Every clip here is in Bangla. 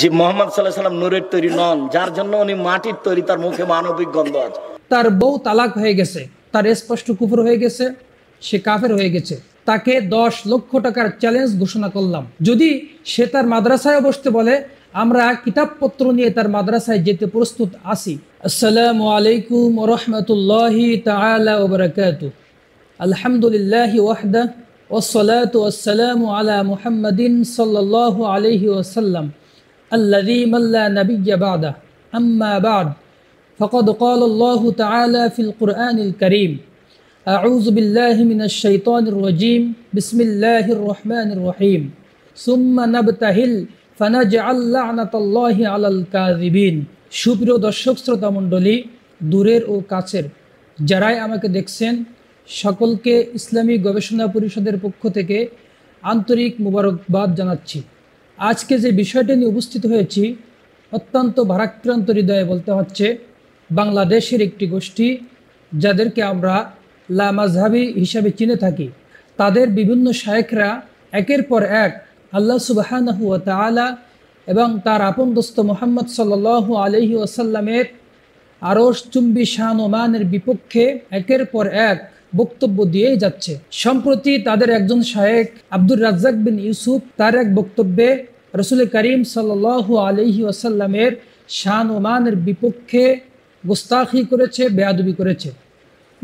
যে মোহাম্মদ সাল্লাহাম নূরের তৈরি নন যার জন্য উনি মাটির তৈরি তার মুখে মানবিক গন্ধ আছে তার বউ তালাক হয়ে গেছে তার স্পষ্ট কুপুর হয়ে গেছে সে কাফের হয়ে গেছে তাকে দশ লক্ষ টাকার চ্যালেঞ্জ ঘোষণা করলাম যদি সে তার মাদ্রাসায় বসতে বলে আমরা কিতাবপত্র নিয়ে তার মাদ্রাসায় যেতে প্রস্তুত আসি আসসালামু আলাইকুম রহমতুল্লাহি তালাকাত আলহামদুলিল্লাহ ওয়াহদা ওসলাত আলা মুহাম্মদিন সাল্লাহ আলহি ওসাল্লাম الذي من لا نبي بعده أما بعد فقد قال الله تعالى في القرآن الكريم أعوذ بالله من الشيطان الرجيم بسم الله الرحمن الرحيم ثم نبتهل فنجعل لعنة الله على الكاذبين সুপ্রিয় দর্শক শ্রোতা মণ্ডলী দূরের ও কাছের যারাই আমাকে দেখছেন সকলকে ইসলামী গবেষণা পরিষদের পক্ষ থেকে আন্তরিক মুবারকবাদ জানাচ্ছি আজকে যে বিষয়টি নিয়ে উপস্থিত হয়েছি অত্যন্ত ভারাক্রান্ত হৃদয়ে বলতে হচ্ছে বাংলাদেশের একটি গোষ্ঠী যাদেরকে আমরা লামাজহাবি হিসাবে চিনে থাকি তাদের বিভিন্ন শায়েখরা একের পর এক আল্লাহ সুবাহানহু তালা এবং তার আপন দোস্ত মোহাম্মদ সাল্ল আলহি ওসাল্লামের আরস চুম্বি শাহ ওমানের বিপক্ষে একের পর এক বক্তব্য দিয়েই যাচ্ছে সম্প্রতি তাদের একজন শায়েক আব্দুর রাজ্জাক বিন ইউসুফ তার এক বক্তব্যে রসুল করিম সাল আলহি ওসাল্লামের শান ওমানের বিপক্ষে গোস্তাখি করেছে বেয়াদবি করেছে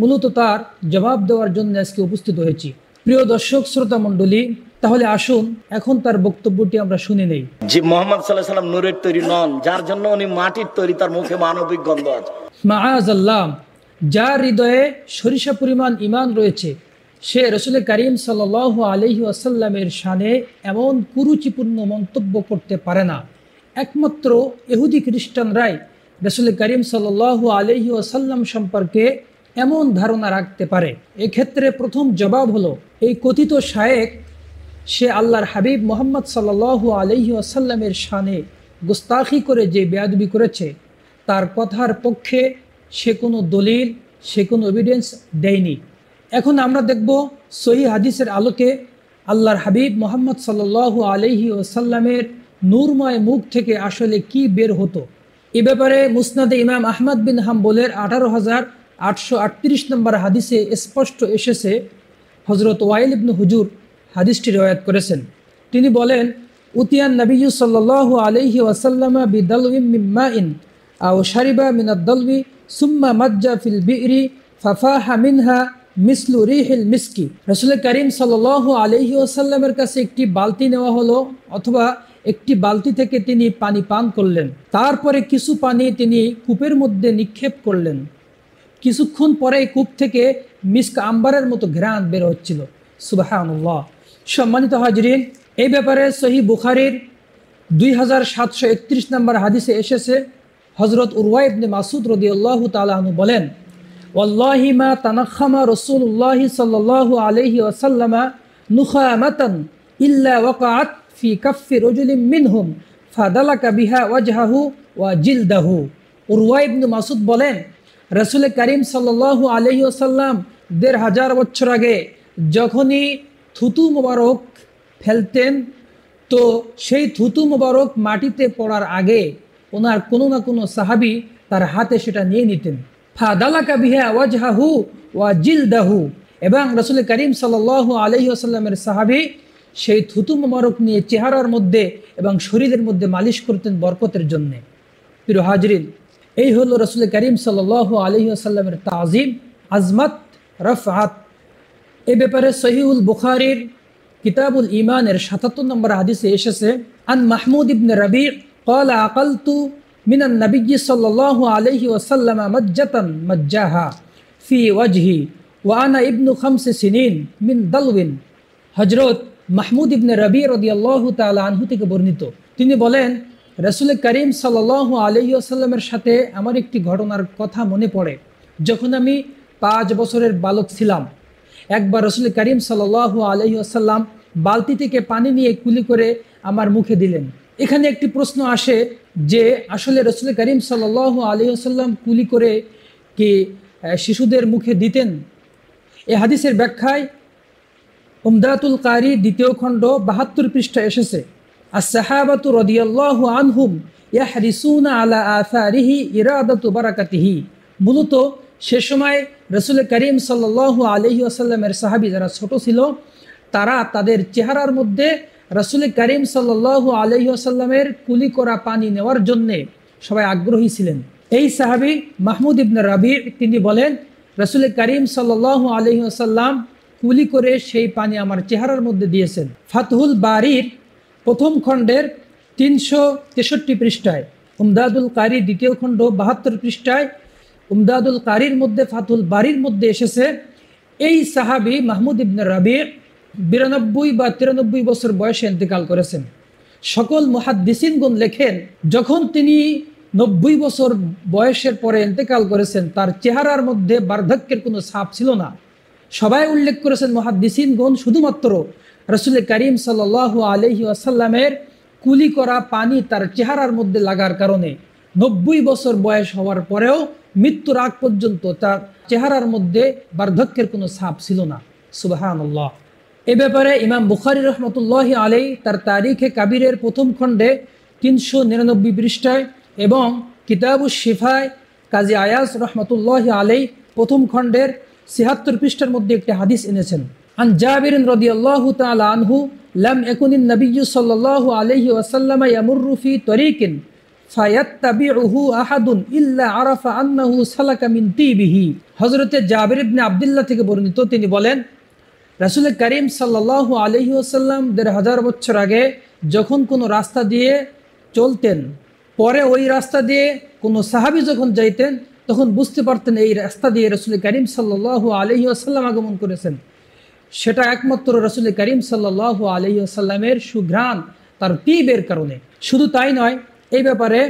মূলত তার জবাব দেওয়ার জন্য আজকে উপস্থিত হয়েছি প্রিয় দর্শক শ্রোতা মণ্ডলী তাহলে আসুন এখন তার বক্তব্যটি আমরা শুনে নেই যে মোহাম্মদ সাল্লাহ নূরের তৈরি নন যার জন্য উনি মাটির তৈরি তার মুখে মানবিক গন্ধ আছে আজ আল্লাহ যার হৃদয়ে সরিষা পরিমাণ ইমান রয়েছে সে রসুল করিম সাল আলহি আসাল্লামের সানে এমন কুরুচিপূর্ণ মন্তব্য করতে পারে না একমাত্র এহুদি খ্রিস্টানরাই রসুল করিম সাল আলহি আসাল্লাম সম্পর্কে এমন ধারণা রাখতে পারে এক্ষেত্রে প্রথম জবাব হলো এই কথিত শায়েক সে আল্লাহর হাবিব মোহাম্মদ সাল্লু আলহি আসাল্লামের সানে গুস্তাখি করে যে বেয়াদবি করেছে তার কথার পক্ষে সে কোনো দলিল সে কোনো এভিডেন্স দেয়নি এখন আমরা দেখব সহি হাদিসের আলোকে আল্লাহর হাবিব মোহাম্মদ সাল্লু আলহি ওসাল্লামের নূরময় মুখ থেকে আসলে কি বের হতো এ ব্যাপারে মুসনাদে ইমাম আহমদ বিন হাম্বলের আঠারো হাজার আটশো আটত্রিশ নম্বর হাদিসে স্পষ্ট এসেছে হজরত ওয়াইল ইবনু হুজুর হাদিসটি রয়াত করেছেন তিনি বলেন উতিয়ান নবীয় সাল্লু আলহি ওয়াসাল্লামা বিদালমা ইন আও শারিবা মিনাদ্দলবি সুম্মা মজ্জা ফিল বিরি ফাফা হামিনহা মিসলু রিহিল মিসকি রসুল করিম সাল আলহি ওসাল্লামের কাছে একটি বালতি নেওয়া হলো অথবা একটি বালতি থেকে তিনি পানি পান করলেন তারপরে কিছু পানি তিনি কূপের মধ্যে নিক্ষেপ করলেন কিছুক্ষণ পরে কূপ থেকে মিস্ক আম্বারের মতো ঘ্রাণ বের হচ্ছিল সুবাহ সম্মানিত হাজরিন এই ব্যাপারে সহি বুখারির দুই হাজার সাতশো একত্রিশ নম্বর হাদিসে এসেছে হজরত উরওয়াইবনে মাসুদ আল্লাহ তালাহনু বলেন ওয়াল্লাহিমা তানাক্ষামা রসুল্লাহ সাল্লাহ আলহি ওসাল্লামা নুখামাতন ইল্লা ওয়াকাত ফি কাফি রজুলিম মিনহুম ফাদালা বিহা ওয়াজাহু ওয়া জিলদাহু উরওয়া মাসুদ বলেন রসুল করিম সাল্লাহ আলহি ওসাল্লাম দেড় হাজার বছর আগে যখনই থুতু মোবারক ফেলতেন তো সেই থুতু মোবারক মাটিতে পড়ার আগে ওনার কোনো না কোনো সাহাবি তার হাতে সেটা নিয়ে নিতেন ফাদালাকা বিহা ওয়াজহাহু ওয়া জিলদাহু এবং রসুল করিম সাল আলহি আসাল্লামের সাহাবি সেই থুতু মোবারক নিয়ে চেহারার মধ্যে এবং শরীরের মধ্যে মালিশ করতেন বরকতের জন্যে প্রিয় হাজরিন এই হলো রসুল করিম সাল আলহি তাজিম আজমত রফআত এ ব্যাপারে সহিউল বুখারির কিতাবুল ইমানের সাতাত্তর নম্বর হাদিসে এসেছে আন মাহমুদ ইবনে রবি قال عقلت মিনান নবীজি সাল আলহি ওসাল্লাম মজ্জাতন মজ্জাহা ফি ওয়াজহি ওয়ানা ইবনু খামসে সিনিন মিন দালউিন হজরত মাহমুদ ইবনে রবি রদিয়াল্লাহ তাল আনহু থেকে বর্ণিত তিনি বলেন রসুল করিম সাল্লাহ আলহি আসাল্লামের সাথে আমার একটি ঘটনার কথা মনে পড়ে যখন আমি পাঁচ বছরের বালক ছিলাম একবার রসুল করিম সাল আলহি আসাল্লাম বালতি থেকে পানি নিয়ে কুলি করে আমার মুখে দিলেন এখানে একটি প্রশ্ন আসে যে আসলে রসুল করিম সাল আলী আসাল্লাম কুলি করে কি শিশুদের মুখে দিতেন এ হাদিসের ব্যাখ্যায় উমদাতুল কারি দ্বিতীয় খণ্ড বাহাত্তর পৃষ্ঠা এসেছে আর সাহাবাতু রদিয়াল্লাহ আনহুম রিসুনা আলা আসারিহি ইরাদাতু বারাকাতিহি মূলত সে সময় রসুল করিম সাল্লাহ আলহি আসাল্লামের সাহাবি যারা ছোট ছিল তারা তাদের চেহারার মধ্যে রসুল করিম সাল্লু আলহিহাসাল্লামের কুলি করা পানি নেওয়ার জন্যে সবাই আগ্রহী ছিলেন এই সাহাবি মাহমুদ ইবন রাবি তিনি বলেন রসুল করিম সাল্লু আলহিহাসাল্লাম কুলি করে সেই পানি আমার চেহারার মধ্যে দিয়েছেন ফাতহুল বাড়ির প্রথম খণ্ডের তিনশো তেষট্টি পৃষ্ঠায় উমদাদুল কারি দ্বিতীয় খণ্ড বাহাত্তর পৃষ্ঠায় উমদাদুল কারির মধ্যে ফাতুল বাড়ির মধ্যে এসেছে এই সাহাবি মাহমুদ ইবন রাবি বিরানব্বই বা তিরানব্বই বছর বয়সে ইন্তেকাল করেছেন সকল মহাদ্দিসিনগুন লেখেন যখন তিনি নব্বই বছর বয়সের পরে ইন্তেকাল করেছেন তার চেহারার মধ্যে বার্ধক্যের কোনো ছাপ ছিল না সবাই উল্লেখ করেছেন মহাদ্দিসিনগণ শুধুমাত্র রসুল করিম সাল আলহি আসাল্লামের কুলি করা পানি তার চেহারার মধ্যে লাগার কারণে নব্বই বছর বয়স হওয়ার পরেও মৃত্যুর আগ পর্যন্ত তার চেহারার মধ্যে বার্ধক্যের কোনো ছাপ ছিল না সুবাহান এ ব্যাপারে ইমাম বুখারি রহমতুল্লাহ আলী তার তারিখে কাবিরের প্রথম খণ্ডে তিনশো নিরানব্বই পৃষ্ঠায় এবং কিতাবু শিফায় কাজী আয়াস রহমতুল্লাহ আলী প্রথম খণ্ডের ছিয়াত্তর পৃষ্ঠার মধ্যে একটি হাদিস এনেছেন আন জাবির রদি আল্লাহ আনহু লাম একুনিন নবী সাল্লাহ আলহি ওয়াসাল্লামা ইয়ামুররুফি তরিকিন হজরতে আহাদুন ইল্লা জাবির আবদুল্লাহ থেকে বর্ণিত তিনি বলেন রাসুল করিম সাল্লাহ আসাল্লাম দেড় হাজার বছর আগে যখন কোনো রাস্তা দিয়ে চলতেন পরে ওই রাস্তা দিয়ে কোনো সাহাবি যখন যাইতেন তখন বুঝতে পারতেন এই রাস্তা দিয়ে রসুল করিম সাল্লাহ আলহি আসাল্লাম আগমন করেছেন সেটা একমাত্র রসুল করিম সাল্লাহ আলহি আসাল্লামের সুঘ্রাণ তার টিবের কারণে শুধু তাই নয় এই ব্যাপারে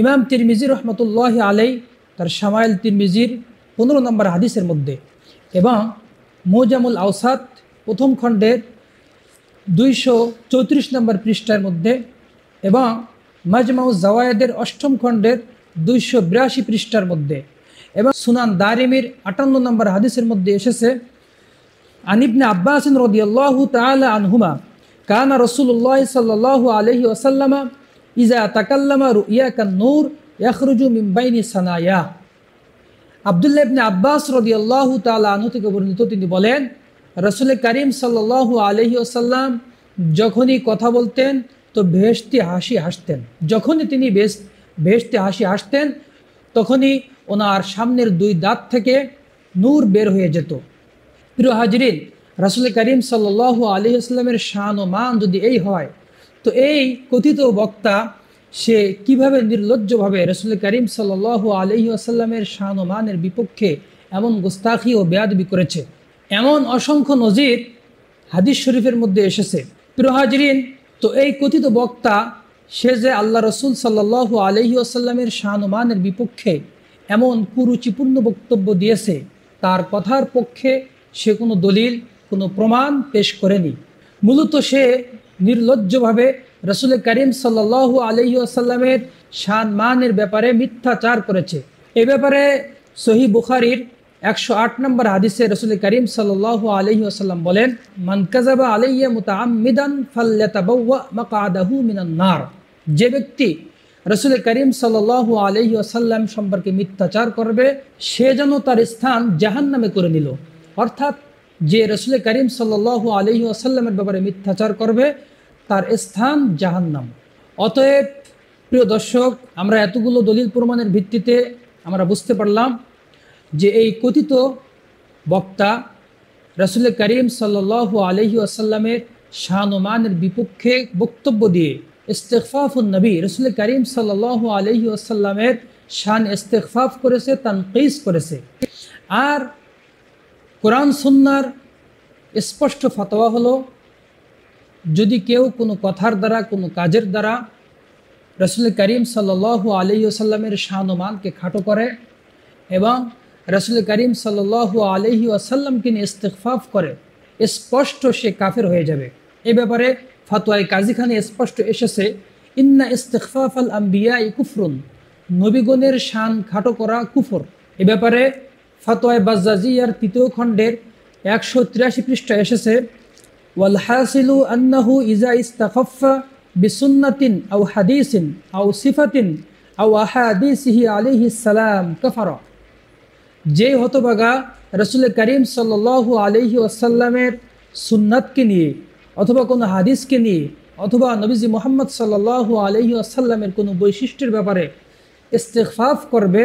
ইমাম তিরমিজির রহমতুল্লাহ আলাই তার সামাইল তিরমিজির পনেরো নম্বর হাদিসের মধ্যে এবং মোজামুল আউসাদ প্রথম খণ্ডের দুইশো চৌত্রিশ নম্বর পৃষ্ঠার মধ্যে এবং মজমাউ জাওয়ায়েদের অষ্টম খণ্ডের দুইশো বিরাশি পৃষ্ঠার মধ্যে এবং সুনান দারিমির আটান্ন নম্বর হাদিসের মধ্যে এসেছে আনিবনে আব্বাসিন রদিয়াল্লাহু তালা আনহুমা কানা রসুল্লাহ সাল্লাল্লাহু আলহি ওসাল্লামা ইজা তাকাল্লামা রুইয়া কান্নুর ইয়াখরুজু মিম্বাইনি সানায়া আবদুল্লাহ ইবনে আব্বাস রদি আল্লাহ তালু থেকে বর্ণিত তিনি বলেন রসুল করিম সাল্লাহ আলহি আসাল্লাম যখনই কথা বলতেন তো ভেসতে হাসি হাসতেন যখনই তিনি বেশ ভেসতে হাসি হাসতেন তখনই ওনার সামনের দুই দাঁত থেকে নূর বের হয়ে যেত প্রিয় হাজরিন রাসুল করিম সাল্লাহ আলী আসলামের শান ও মান যদি এই হয় তো এই কথিত বক্তা সে কিভাবে নির্লজ্জভাবে রসুল করিম সাল আলহি আসাল্লামের শান ও মানের বিপক্ষে এমন গোস্তাখি ও বেয়াদবি করেছে এমন অসংখ্য নজির হাদিস শরীফের মধ্যে এসেছে প্রহাজরিন তো এই কথিত বক্তা সে যে আল্লাহ রসুল সাল্লাল্লাহু আলহি আসাল্লামের শান ও মানের বিপক্ষে এমন কুরুচিপূর্ণ বক্তব্য দিয়েছে তার কথার পক্ষে সে কোনো দলিল কোনো প্রমাণ পেশ করেনি মূলত সে নির্লজ্জভাবে রসুল করিম সাল্লু আলহি আসাল্লামের মানের ব্যাপারে মিথ্যাচার করেছে এ ব্যাপারে সহি বুখারির একশো আট নম্বর হাদিসে রসুল করিম সাল্লু আলহি আসাল্লাম বলেন মানকাজাবা আলাইয়া মুতামিদান ফাল্লাতাবাহু মিনান্নার যে ব্যক্তি রসুল করিম সাল্লু আলহি আসাল্লাম সম্পর্কে মিথ্যাচার করবে সে যেন তার স্থান জাহান্নামে করে নিল অর্থাৎ যে রসুল করিম সাল্লু আলহি আসাল্লামের ব্যাপারে মিথ্যাচার করবে তার স্থান জাহান্নাম অতএব প্রিয় দর্শক আমরা এতগুলো দলিল প্রমাণের ভিত্তিতে আমরা বুঝতে পারলাম যে এই কথিত বক্তা রসুল করিম সাল্লু আলহি আসাল্লামের শান বিপক্ষে বক্তব্য দিয়ে ইস্তেকফাফুল নবী রসুল করিম সাল্লু আলহি আসাল্লামের শান ইস্তেকফাফ করেছে তান করেছে আর কোরআন সুন্নার স্পষ্ট ফতোয়া হলো যদি কেউ কোনো কথার দ্বারা কোনো কাজের দ্বারা রসুল করিম সাল্লু আলী আসাল্লামের শাহনুমানকে খাটো করে এবং রসুল করিম সাল্লু আলহি আসাল্লামকে নিয়ে ইস্তেকফাফ করে স্পষ্ট সে কাফের হয়ে যাবে এ ব্যাপারে ফাতোয়াই কাজীখানে স্পষ্ট এসেছে ইন্না ইস্তেকফাফ আল আম্বিয়া ই কুফরুন নবীগণের শান খাটো করা কুফর এ ব্যাপারে ফতোয় বাজাজিয়ার তৃতীয় খণ্ডের একশো তিরাশি পৃষ্ঠায় এসেছে ওয়ালহাসিলু আন্নাহু ইজা ইস্তাফা বিসুন্নাতিন আউ হাদিসিন আউ সিফাতিন আউ আহাদিসিহি আলিহি সালাম কফার যে হতবাগা রসুল করিম সাল্লাহ আলহি আসাল্লামের সুন্নাতকে নিয়ে অথবা কোনো হাদিসকে নিয়ে অথবা নবীজি মোহাম্মদ সাল্লাহ আলহি আসাল্লামের কোনো বৈশিষ্ট্যের ব্যাপারে ইস্তেফাফ করবে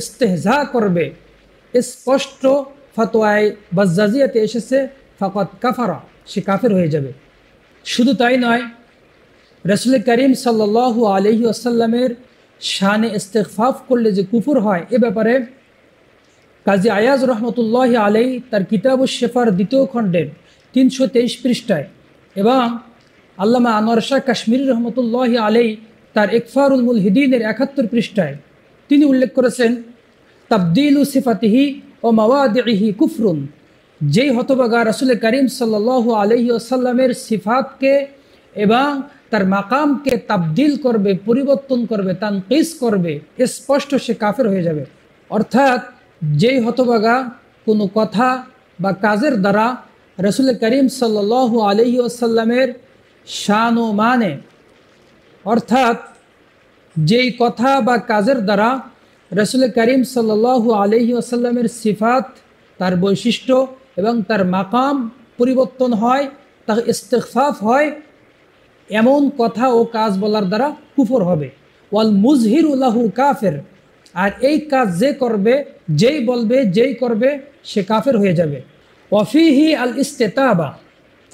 ইস্তেহজা করবে স্পষ্ট ফতোয়ায় জাজিয়াতে এসেছে ফকত কাফারা সে কাফের হয়ে যাবে শুধু তাই নয় রসুল করিম সাল্লাহ আলহি আসাল্লামের শানে ইস্তেফাফ করলে যে কুফুর হয় এ ব্যাপারে কাজী আয়াজ রহমতুল্লাহ আলাই তার কিতাব শেফার দ্বিতীয় খণ্ডের তিনশো তেইশ পৃষ্ঠায় এবং আল্লামা আনোয়ার শাহ কাশ্মীর রহমতুল্লাহ আলাই তার ইকফারুল হিদিনের একাত্তর পৃষ্ঠায় তিনি উল্লেখ করেছেন তাবদিল সিফাতিহি ও মাওয়াদিহি কুফরুন যেই হতবাগা রসুল করিম সাল আলহি আসাল্লামের সিফাতকে এবং তার মাকামকে তাবদিল করবে পরিবর্তন করবে তানকিস করবে স্পষ্ট সে কাফের হয়ে যাবে অর্থাৎ যেই হতবাগা কোনো কথা বা কাজের দ্বারা রসুল করিম সাল্লাহ আলহি আসাল্লামের শান ও মানে অর্থাৎ যেই কথা বা কাজের দ্বারা রসুল করিম সাল্লাল্লাহু আলহি আসাল্লামের সিফাত তার বৈশিষ্ট্য এবং তার মাকাম পরিবর্তন হয় তা ইস্তেফাফ হয় এমন কথা ও কাজ বলার দ্বারা কুফর হবে ওয়াল মুজহির উল্লাহ কাফের আর এই কাজ যে করবে যেই বলবে যেই করবে সে কাফের হয়ে যাবে ওয়ফিহি আল ইস্তেতাবা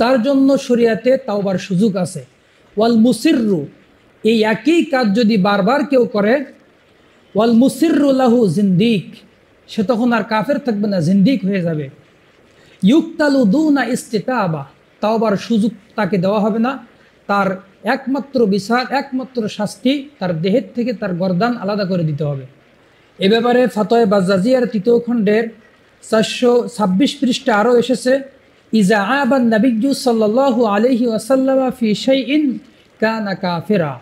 তার জন্য শরিয়াতে তাওবার সুযোগ আছে ওয়াল মুসিররু এই একই কাজ যদি বারবার কেউ করে ওয়াল মুসিরুল্লাহু জিন্দিক সে তখন আর কাফের থাকবে না জিন্দিক হয়ে যাবে ইউক্তালু দু না ইস্তেতাবা তাও আবার সুযোগ তাকে দেওয়া হবে না তার একমাত্র বিচার একমাত্র শাস্তি তার দেহের থেকে তার গরদান আলাদা করে দিতে হবে এ ব্যাপারে বা বাজাজিয়ার তৃতীয় খণ্ডের চারশো ছাব্বিশ পৃষ্ঠে আরও এসেছে ইজা আবান নাবিজু সাল্লু আলহি ওয়াসাল্লামা ফি শাই ইন কানা কাফেরা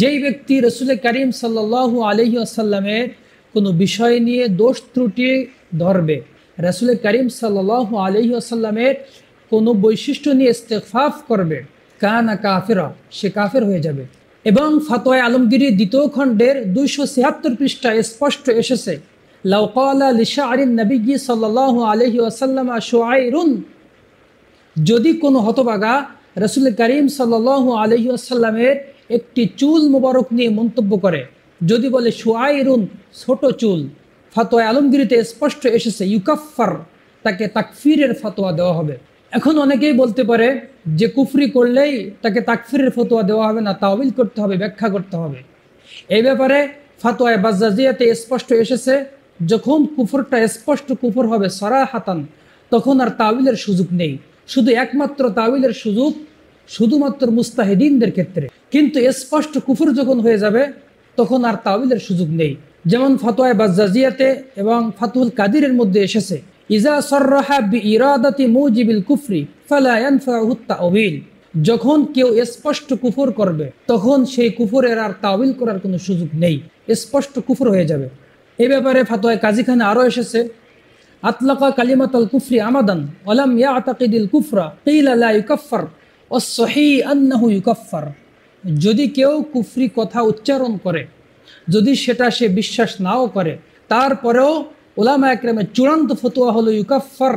যেই ব্যক্তি রসুল করিম সাল্লাহ আলহি আসাল্লামের কোনো বিষয় নিয়ে দোষ ত্রুটি ধরবে রসুল করিম সাল্লাহ আলহি আসাল্লামের কোনো বৈশিষ্ট্য নিয়ে ইস্তেফাফ করবে কানা কাফেরা সে কাফের হয়ে যাবে এবং ফাতোয়া আলমগিরির দ্বিতীয় খণ্ডের দুইশো ছিয়াত্তর পৃষ্ঠায় স্পষ্ট এসেছে লাউকালা লিশা আরিন নবীগি সাল্লাহ আলহি আসাল্লামা শোয়াইরুন যদি কোনো হতবাগা রসুল করিম সাল্লাহ আলহি আসাল্লামের একটি চুল মোবারক নিয়ে মন্তব্য করে যদি বলে সুয়াইরুন ছোট চুল ফাতোয়া আলমগিরিতে স্পষ্ট এসেছে ইউকাফার তাকে তাকফিরের ফাতোয়া দেওয়া হবে এখন অনেকেই বলতে পারে যে কুফরি করলেই তাকে তাকফিরের ফতোয়া দেওয়া হবে না তাওবিল করতে হবে ব্যাখ্যা করতে হবে এই ব্যাপারে ফাতোয়ায় বাজাজিয়াতে স্পষ্ট এসেছে যখন কুফরটা স্পষ্ট কুফর হবে সরা হাতান তখন আর তাবিলের সুযোগ নেই শুধু একমাত্র তাবিলের সুযোগ শুধুমাত্র মুস্তাহিদিনদের ক্ষেত্রে কিন্তু স্পষ্ট কুফুর যখন হয়ে যাবে তখন আর তাওলের সুযোগ নেই যেমন ফতোয়া বাজাজিয়াতে এবং ফাতুল কাদিরের মধ্যে এসেছে ইজা সর্রাহা মুজিবিল কুফরি ফালায়নফাহুত্তাউবিল যখন কেউ স্পষ্ট কুফর করবে তখন সেই কুফরের আর তাবিল করার কোনো সুযোগ নেই স্পষ্ট কুফর হয়ে যাবে এ ব্যাপারে ফাতোয়া কাজী খানে আরও এসেছে আতলাকা কালিমাতাল কুফরি আমাদান অলাম ইয়া আতাকিদুল কুফরা কেইলা লা ও সহি আন্নাহু ইউকফার যদি কেউ কুফরি কথা উচ্চারণ করে যদি সেটা সে বিশ্বাস নাও করে তারপরেও ওলামা একরামের চূড়ান্ত ফতোয়া হলো ইউকাফার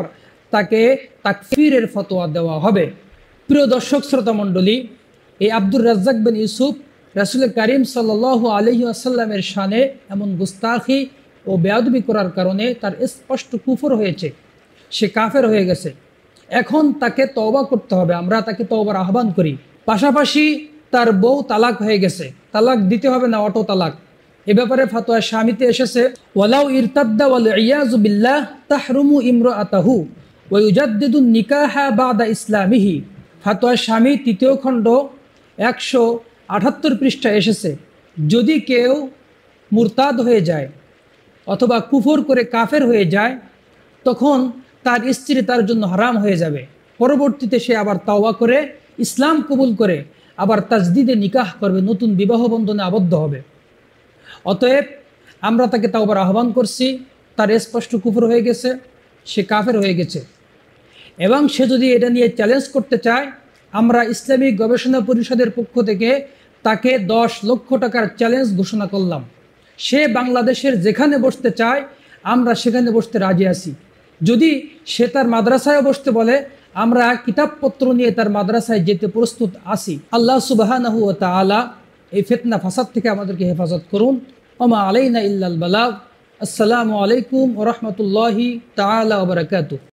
তাকে তাকফিরের ফতোয়া দেওয়া হবে প্রিয় দর্শক শ্রোতা মণ্ডলী এই আব্দুর রাজ্জাক বিন ইউসুফ রাসুল করিম সাল্লাহ আলহি আসাল্লামের শানে এমন গুস্তাখি ও বেয়াদবি করার কারণে তার স্পষ্ট কুফর হয়েছে সে কাফের হয়ে গেছে এখন তাকে তওবা করতে হবে আমরা তাকে তওবার আহ্বান করি পাশাপাশি তার বউ তালাক হয়ে গেছে তালাক দিতে হবে না অটো তালাক এ ব্যাপারে ফাতোয়া স্বামীতে এসেছে ওয়ালাউ ইরতাদ্দা ওয়াল ইয়াজ বিল্লাহ তাহরুমু ইমর আতাহু ওয়ুজাদ্দিদুন নিকাহা বাদা ইসলামিহি ফাতোয়া স্বামী তৃতীয় খণ্ড একশো আটাত্তর পৃষ্ঠা এসেছে যদি কেউ মুরতাদ হয়ে যায় অথবা কুফর করে কাফের হয়ে যায় তখন তার স্ত্রী তার জন্য হারাম হয়ে যাবে পরবর্তীতে সে আবার তাওয়া করে ইসলাম কবুল করে আবার তাজদিদে নিকাহ করবে নতুন বিবাহ বন্ধনে আবদ্ধ হবে অতএব আমরা তাকে তাওবার আহ্বান করছি তার স্পষ্ট কুফর হয়ে গেছে সে কাফের হয়ে গেছে এবং সে যদি এটা নিয়ে চ্যালেঞ্জ করতে চায় আমরা ইসলামিক গবেষণা পরিষদের পক্ষ থেকে তাকে দশ লক্ষ টাকার চ্যালেঞ্জ ঘোষণা করলাম সে বাংলাদেশের যেখানে বসতে চায় আমরা সেখানে বসতে রাজি আছি যদি সে তার মাদ্রাসায় বসতে বলে আমরা কিতাবপত্র নিয়ে তার মাদ্রাসায় যেতে প্রস্তুত আসি আল্লাহ সুবাহ তালা এই ফেতনা ফাসাদ থেকে আমাদেরকে হেফাজত করুন ওমা আলাইনা ইল্লাল আসসালামু আলাইকুম ওরহমতুল্লাহি তালা ওবরাকাতু